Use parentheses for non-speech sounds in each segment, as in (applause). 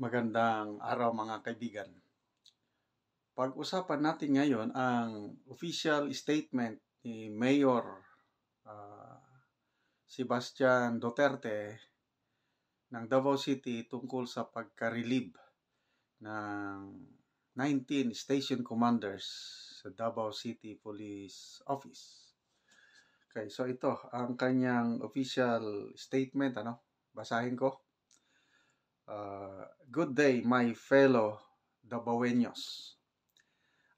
Magandang araw mga kaibigan. Pag-usapan natin ngayon ang official statement ni Mayor uh, Sebastian Duterte ng Davao City tungkol sa pagka-relieve ng 19 station commanders sa Davao City Police Office. Okay, so ito ang kanyang official statement ano? Basahin ko. Uh, good day, my fellow Dabaweños.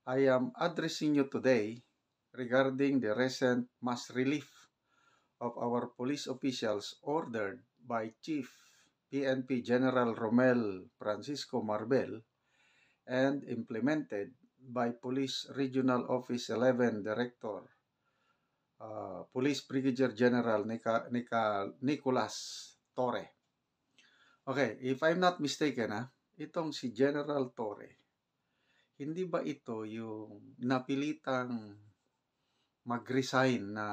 I am addressing you today regarding the recent mass relief of our police officials ordered by Chief PNP General Romel Francisco Marbel and implemented by Police Regional Office 11 Director uh, Police Brigadier General Nica, Nica, Nicolas Torre. Okay, if I'm not mistaken ha, ah, itong si General Torre, hindi ba ito yung napilitang mag-resign na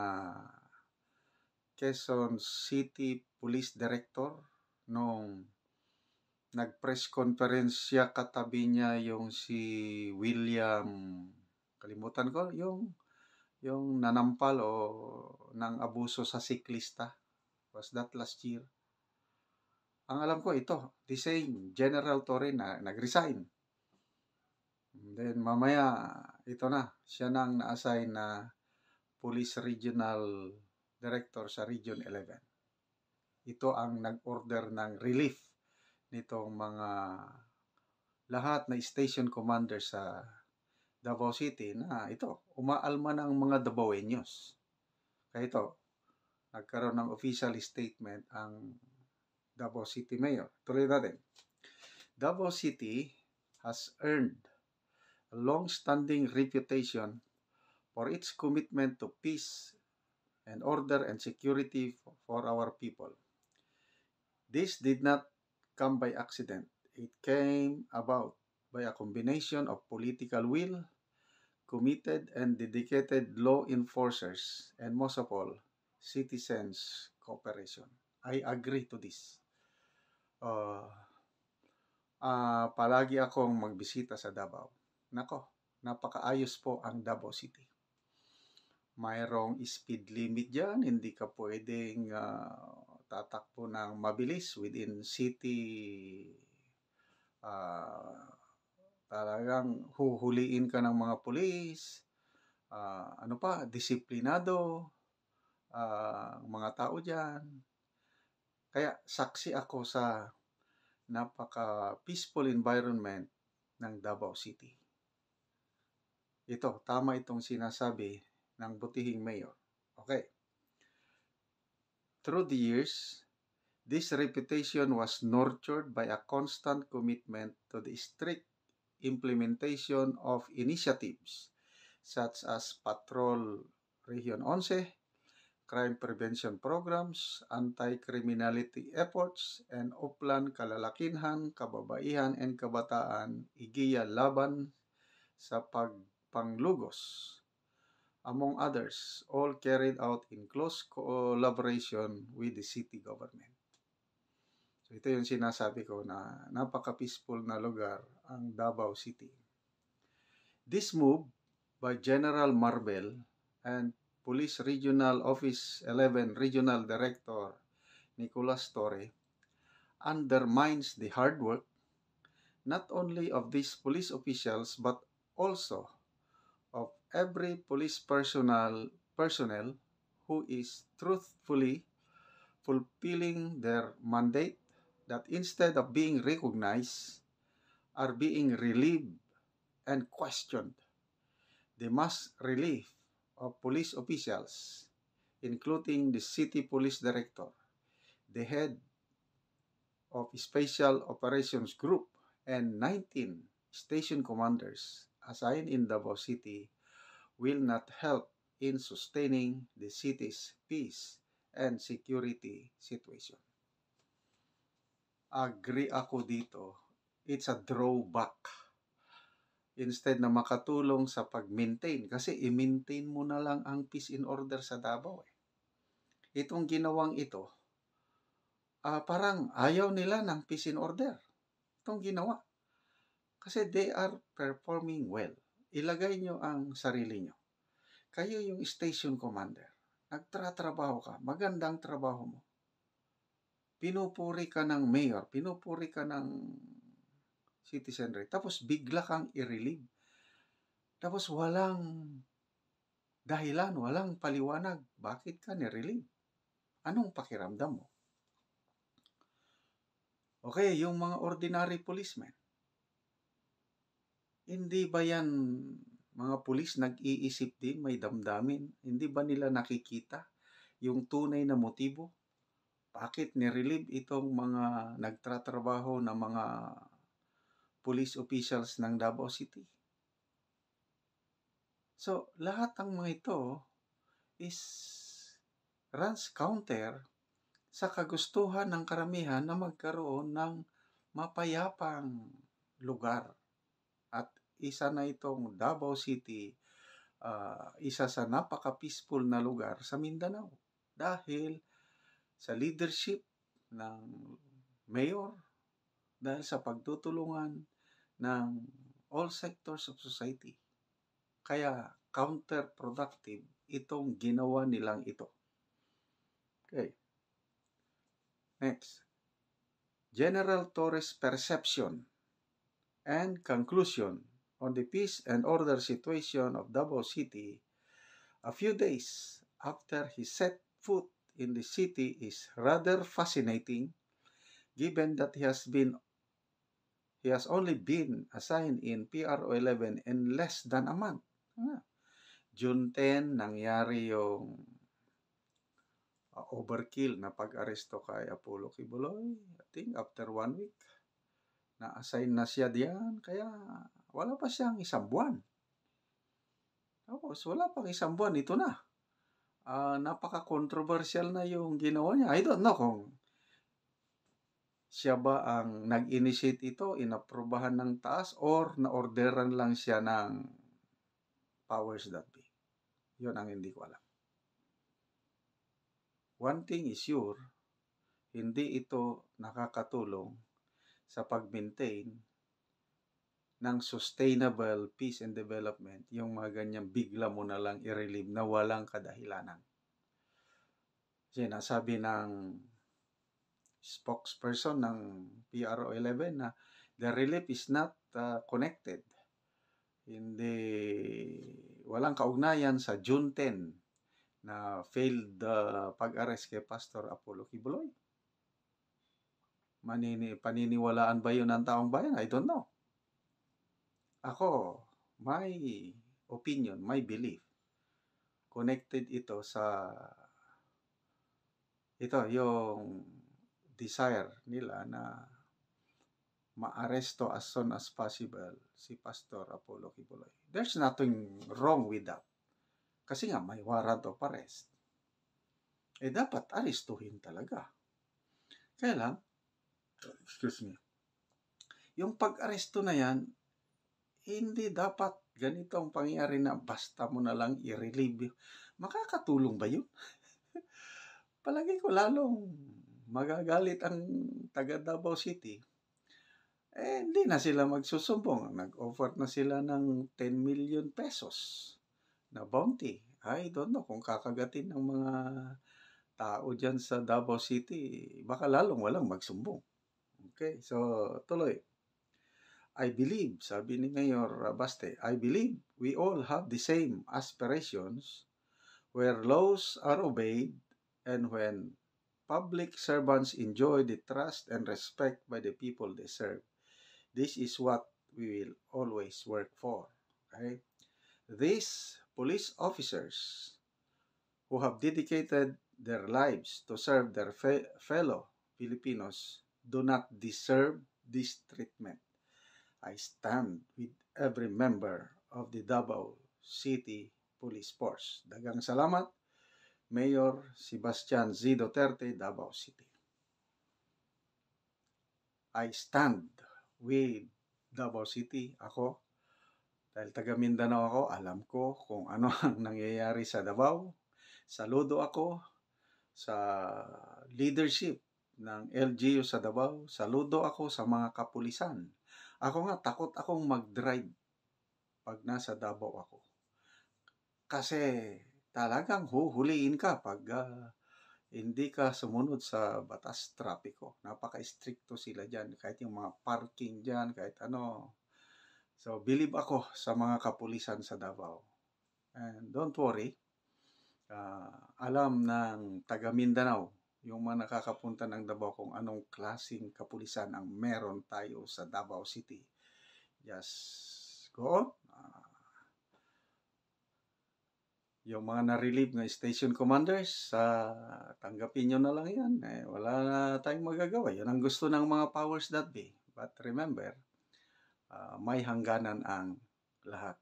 Quezon City Police Director nung nag-press conference siya katabi niya yung si William kalimutan ko yung yung nanampal o nang abuso sa siklista was that last year ang alam ko ito, the same General Torre na nagresign. Then mamaya, ito na, siya nang na-assign na Police Regional Director sa Region 11. Ito ang nag-order ng relief nitong mga lahat na station commander sa Davao City na ito, umaalma ng mga Davaoenos. Kaya ito, nagkaroon ng official statement ang Davao City Mayor. Tuloy natin. Davao City has earned a long-standing reputation for its commitment to peace and order and security for our people. This did not come by accident. It came about by a combination of political will, committed and dedicated law enforcers, and most of all, citizens' cooperation. I agree to this. uh, uh, palagi akong magbisita sa Davao. Nako, napakaayos po ang Davao City. Mayroong speed limit dyan, hindi ka pwedeng uh, tatakbo ng mabilis within city. Uh, talagang huhuliin ka ng mga pulis. Uh, ano pa, disiplinado uh, mga tao dyan kaya saksi ako sa napaka-peaceful environment ng Davao City. Ito, tama itong sinasabi ng butihing mayor. Okay. Through the years, this reputation was nurtured by a constant commitment to the strict implementation of initiatives such as Patrol Region 11, crime prevention programs, anti-criminality efforts, and uplan kalalakinhan, kababaihan, and kabataan, igiya laban sa pagpanglugos. Among others, all carried out in close collaboration with the city government. So ito yung sinasabi ko na napaka-peaceful na lugar ang Davao City. This move by General Marbel and Police Regional Office 11 Regional Director Nicolas Torre undermines the hard work not only of these police officials but also of every police personnel personnel who is truthfully fulfilling their mandate that instead of being recognized are being relieved and questioned. They must relieve of police officials, including the city police director, the head of Special Operations Group, and 19 station commanders assigned in Davao City will not help in sustaining the city's peace and security situation. Agree ako dito. It's a drawback instead na makatulong sa pag-maintain. Kasi i-maintain mo na lang ang peace in order sa Davao. Eh. Itong ginawang ito, uh, parang ayaw nila ng peace in order. Itong ginawa. Kasi they are performing well. Ilagay nyo ang sarili nyo. Kayo yung station commander. Nagtratrabaho ka. Magandang trabaho mo pinupuri ka ng mayor, pinupuri ka ng citizenry. Tapos bigla kang i Tapos walang dahilan, walang paliwanag. Bakit ka nirelieve? Anong pakiramdam mo? Okay, yung mga ordinary policemen. Hindi ba yan mga pulis nag-iisip din, may damdamin? Hindi ba nila nakikita yung tunay na motibo? Bakit nirelieve itong mga nagtratrabaho na mga police officials ng Davao City. So, lahat ng mga ito is runs counter sa kagustuhan ng karamihan na magkaroon ng mapayapang lugar. At isa na itong Davao City, uh, isa sa napaka-peaceful na lugar sa Mindanao. Dahil sa leadership ng mayor, dahil sa pagtutulungan ng all sectors of society. Kaya counterproductive itong ginawa nilang ito. Okay. Next. General Torres perception and conclusion on the peace and order situation of Davao City a few days after he set foot in the city is rather fascinating given that he has been He has only been assigned in PRO 11 in less than a month. Ano? June 10, nangyari yung uh, overkill na pag-aresto kay Apollo Kibuloy. I think after one week, na-assign na siya diyan. Kaya wala pa siyang isang buwan. Tapos wala pang isang buwan, ito na. Uh, napaka-controversial na yung ginawa niya. I don't know kung siya ba ang nag-initiate ito, inaprobahan ng taas, or na-orderan lang siya ng powers that be? Yun ang hindi ko alam. One thing is sure, hindi ito nakakatulong sa pag-maintain ng sustainable peace and development, yung mga ganyan bigla mo na lang i-relieve na walang kadahilanan. Kasi nasabi ng spokesperson ng PRO 11 na the relief is not uh, connected. Hindi, walang kaugnayan sa June 10 na failed uh, pag-arrest kay Pastor Apollo Kibuloy. Manini, paniniwalaan ba yun ng taong bayan? I don't know. Ako, my opinion, my belief, connected ito sa ito yung desire nila na maaresto as soon as possible si Pastor Apollo Kibuloy. There's nothing wrong with that. Kasi nga may warrant of arrest. Eh dapat arestuhin talaga. Kaya lang, excuse me, yung pag-aresto na yan, hindi dapat ganito ang pangyari na basta mo na lang i-relieve. Makakatulong ba yun? (laughs) Palagi ko lalong magagalit ang taga Davao City, eh hindi na sila magsusumbong. Nag-offer na sila ng 10 million pesos na bounty. I don't know kung kakagatin ng mga tao dyan sa Davao City, baka lalong walang magsumbong. Okay, so tuloy. I believe, sabi ni Mayor Baste, I believe we all have the same aspirations where laws are obeyed and when public servants enjoy the trust and respect by the people they serve. This is what we will always work for. Okay? These police officers who have dedicated their lives to serve their fe fellow Filipinos do not deserve this treatment. I stand with every member of the Davao City Police Force. Dagang salamat Mayor Sebastian Z. Duterte, Davao City. I stand with Davao City. Ako, dahil taga Mindanao ako, alam ko kung ano (laughs) ang nangyayari sa Davao. Saludo ako sa leadership ng LGU sa Davao. Saludo ako sa mga kapulisan. Ako nga, takot akong mag-drive pag nasa Davao ako. Kasi talagang huhuliin ka pag uh, hindi ka sumunod sa batas trapiko. Napaka-stricto sila dyan. Kahit yung mga parking dyan, kahit ano. So, believe ako sa mga kapulisan sa Davao. And don't worry, uh, alam ng taga Mindanao, yung mga nakakapunta ng Davao kung anong klasing kapulisan ang meron tayo sa Davao City. Just go on yung mga na-relieve ng station commanders, sa uh, tanggapin nyo na lang yan. Eh, wala na tayong magagawa. Yun ang gusto ng mga powers that be. But remember, uh, may hangganan ang lahat.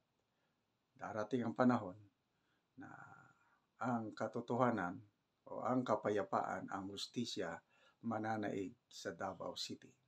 Darating ang panahon na ang katotohanan o ang kapayapaan, ang hustisya mananaig sa Davao City.